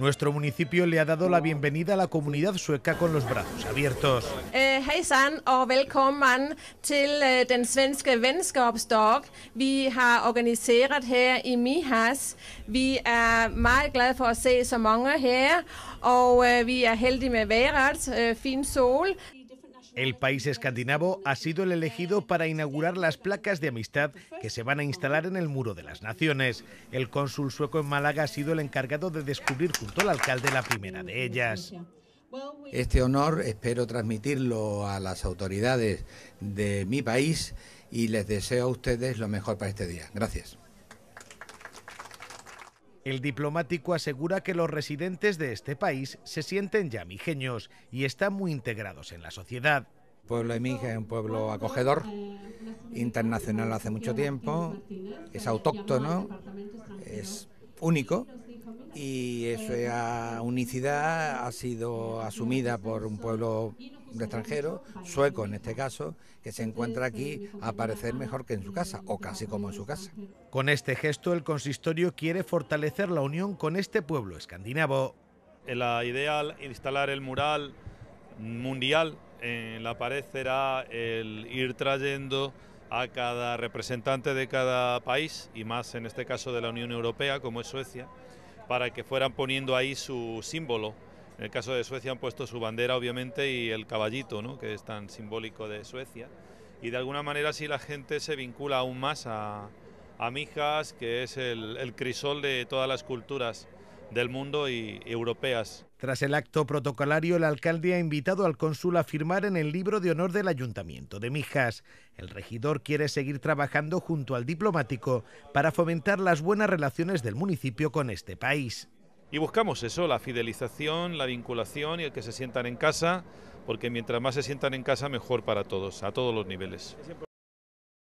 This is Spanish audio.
Nuestro municipio le ha dado la bienvenida a la comunidad sueca con los brazos abiertos. Eh, hejsan og velkommen til eh, den svenske venskabsdag, vi har organiseret her i Mihas. Vi er meget glade for at se så mange her, og eh, vi er heldige med vejret, eh, fin sol. El país escandinavo ha sido el elegido para inaugurar las placas de amistad que se van a instalar en el Muro de las Naciones. El cónsul sueco en Málaga ha sido el encargado de descubrir junto al alcalde la primera de ellas. Este honor espero transmitirlo a las autoridades de mi país y les deseo a ustedes lo mejor para este día. Gracias. El diplomático asegura que los residentes de este país se sienten ya mijeños y están muy integrados en la sociedad. El pueblo de Mija es un pueblo acogedor, internacional hace mucho tiempo, es autóctono, es único y esa unicidad ha sido asumida por un pueblo extranjero, sueco en este caso, que se encuentra aquí a parecer mejor que en su casa o casi como en su casa. Con este gesto el consistorio quiere fortalecer la unión con este pueblo escandinavo. La idea instalar el mural mundial en la pared será el ir trayendo a cada representante de cada país y más en este caso de la Unión Europea como es Suecia para que fueran poniendo ahí su símbolo. En el caso de Suecia han puesto su bandera, obviamente, y el caballito, que es tan simbólico de Suecia. Y de alguna manera así la gente se vincula aún más a, a Mijas, que es el, crisol de todas las culturas del mundo y europeas. Tras el acto protocolario, el alcalde ha invitado al cónsul a firmar en el libro de honor del Ayuntamiento de Mijas. El regidor quiere seguir trabajando junto al diplomático para fomentar las buenas relaciones del municipio con este país. Y buscamos eso, la fidelización, la vinculación y el que se sientan en casa, porque mientras más se sientan en casa, mejor para todos, a todos los niveles.